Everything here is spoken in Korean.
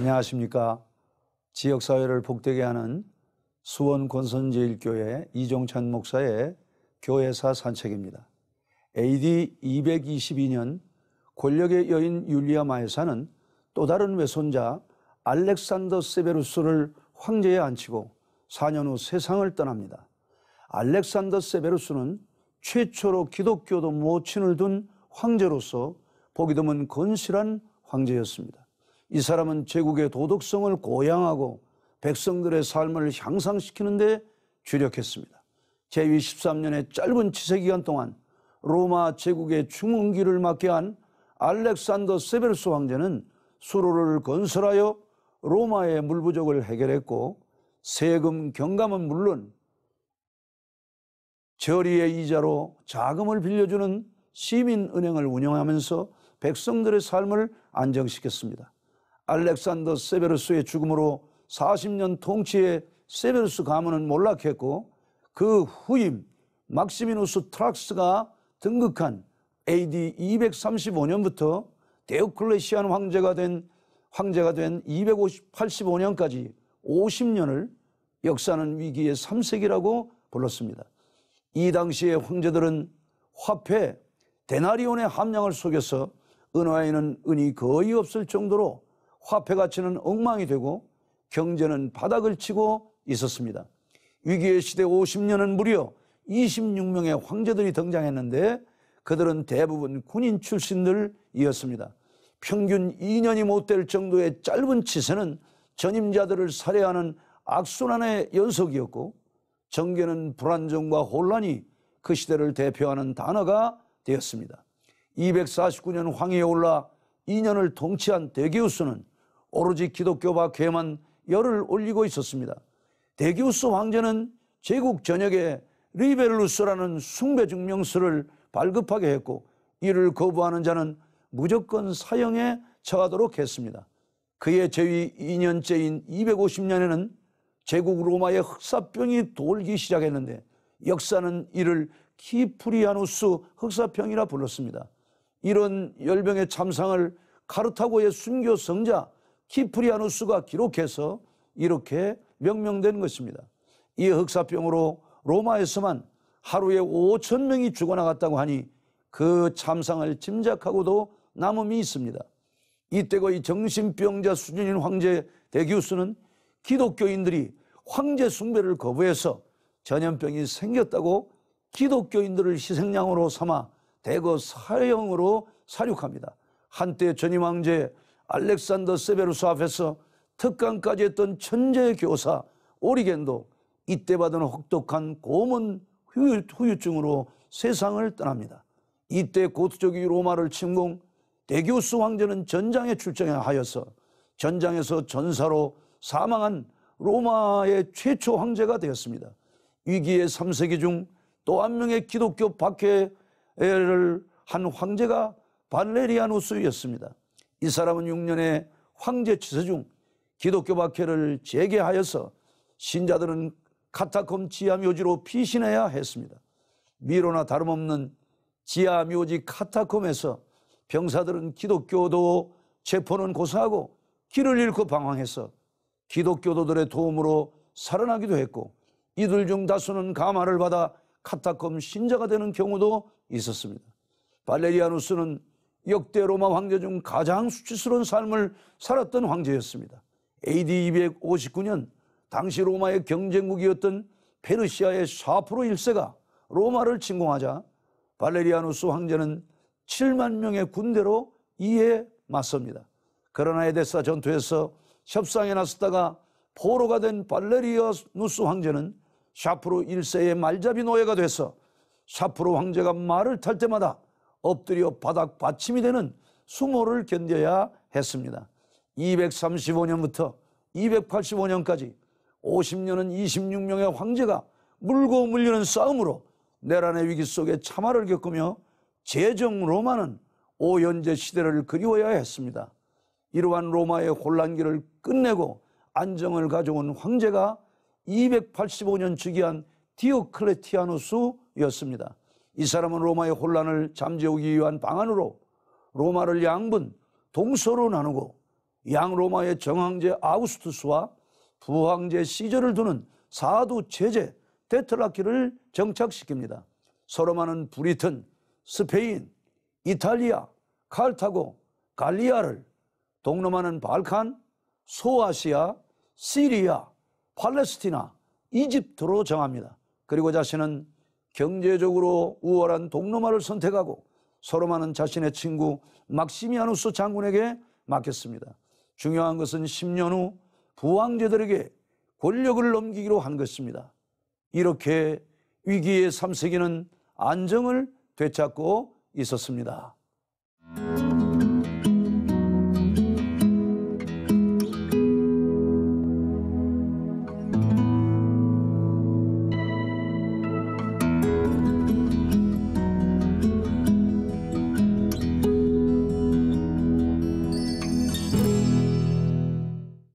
안녕하십니까. 지역사회를 복되게 하는 수원 권선제일교회 이종찬 목사의 교회사 산책입니다. AD 222년 권력의 여인 율리아 마에사는 또 다른 외손자 알렉산더 세베루스를 황제에 앉히고 4년 후 세상을 떠납니다. 알렉산더 세베루스는 최초로 기독교도 모친을 둔 황제로서 보기 드문 건실한 황제였습니다. 이 사람은 제국의 도덕성을 고양하고 백성들의 삶을 향상시키는데 주력했습니다. 제위1 3년의 짧은 치세 기간 동안 로마 제국의 충흥기를 맡게 한 알렉산더 세베르스 황제는 수로를 건설하여 로마의 물부족을 해결했고 세금 경감은 물론 저리의 이자로 자금을 빌려주는 시민은행을 운영하면서 백성들의 삶을 안정시켰습니다. 알렉산더 세베루스의 죽음으로 40년 통치의 세베루스 가문은 몰락했고 그 후임 막시미누스 트락스가 등극한 AD 235년부터 데오클레시안 황제가 된 황제가 된 285년까지 50년을 역사는 위기의 3세기라고 불렀습니다. 이 당시의 황제들은 화폐 데나리온의 함량을 속여서 은화에는 은이 거의 없을 정도로 화폐 가치는 엉망이 되고 경제는 바닥을 치고 있었습니다. 위기의 시대 50년은 무려 26명의 황제들이 등장했는데 그들은 대부분 군인 출신들이었습니다. 평균 2년이 못 될 정도의 짧은 치세는 전임자들을 살해하는 악순환의 연속이었고 정계는 불안정과 혼란이 그 시대를 대표하는 단어가 되었습니다. 249년 황해에 올라 2년을 통치한 대기우수는 오로지 기독교와 괴만 열을 올리고 있었습니다. 대기우스 황제는 제국 전역에 리벨루스라는 숭배 증명서를 발급하게 했고 이를 거부하는 자는 무조건 사형에 처하도록 했습니다. 그의 재위 2년째인 250년에는 제국 로마의 흑사병이 돌기 시작했는데 역사는 이를 키프리아누스 흑사병이라 불렀습니다. 이런 열병의 참상을 카르타고의 순교 성자 키프리아누스가 기록해서 이렇게 명명된 것입니다. 이 흑사병으로 로마에서만 하루에 5천 명이 죽어나갔다고 하니 그 참상을 짐작하고도 남음이 있습니다. 이때고 이 정신병자 수준인 황제 대기우스는 기독교인들이 황제 숭배를 거부해서 전염병이 생겼다고 기독교인들을 희생양으로 삼아 대거 사형으로 사륙합니다. 한때 전임 황제 알렉산더 세베루스 앞에서 특강까지 했던 천재 교사 오리겐도 이때 받은 혹독한 고문 후유, 증으로 세상을 떠납니다. 이때 고투적이 로마를 침공 대교수 황제는 전장에 출정하여서 전장에서 전사로 사망한 로마의 최초 황제가 되었습니다. 위기의 3세기 중 또 한 명의 기독교 박해를 한 황제가 발레리아누스였습니다. 이 사람은 6년의 황제 치세 중 기독교 박해를 재개하여서 신자들은 카타콤 지하 묘지로 피신해야 했습니다. 미로나 다름없는 지하 묘지 카타콤에서 병사들은 기독교도 체포는 고사하고 길을 잃고 방황해서 기독교도들의 도움으로 살아나기도 했고 이들 중 다수는 가마를 받아 카타콤 신자가 되는 경우도 있었습니다. 발레리아누스는 역대 로마 황제 중 가장 수치스러운 삶을 살았던 황제였습니다. AD 259년 당시 로마의 경쟁국이었던 페르시아의 샤프로 1세가 로마를 침공하자 발레리아누스 황제는 7만 명의 군대로 이에 맞섭니다. 그러나 에데사 전투에서 협상에 나섰다가 포로가 된 발레리아누스 황제는 샤프로 1세의 말잡이 노예가 돼서 샤프로 황제가 말을 탈 때마다 엎드려 바닥 받침이 되는 수모를 견뎌야 했습니다. 235년부터 285년까지 50년은 26명의 황제가 물고 물리는 싸움으로 내란의 위기 속에 참화를 겪으며 제정 로마는 오연제 시대를 그리워야 했습니다. 이러한 로마의 혼란기를 끝내고 안정을 가져온 황제가 285년 즉위한 디오클레티아누스였습니다. 이 사람은 로마의 혼란을 잠재우기 위한 방안으로 로마를 양분, 동서로 나누고 양로마의 정황제 아우스투스와 부황제 시저를 두는 사두 체제 데트라키를 정착시킵니다. 서로 많은 브리튼, 스페인, 이탈리아, 칼타고, 갈리아를 동로마는 발칸, 소아시아, 시리아, 팔레스티나, 이집트로 정합니다. 그리고 자신은 경제적으로 우월한 동로마를 선택하고 서로마는 자신의 친구 막시미아누스 장군에게 맡겼습니다. 중요한 것은 10년 후 부왕제들에게 권력을 넘기기로 한 것입니다. 이렇게 위기의 3세기는 안정을 되찾고 있었습니다.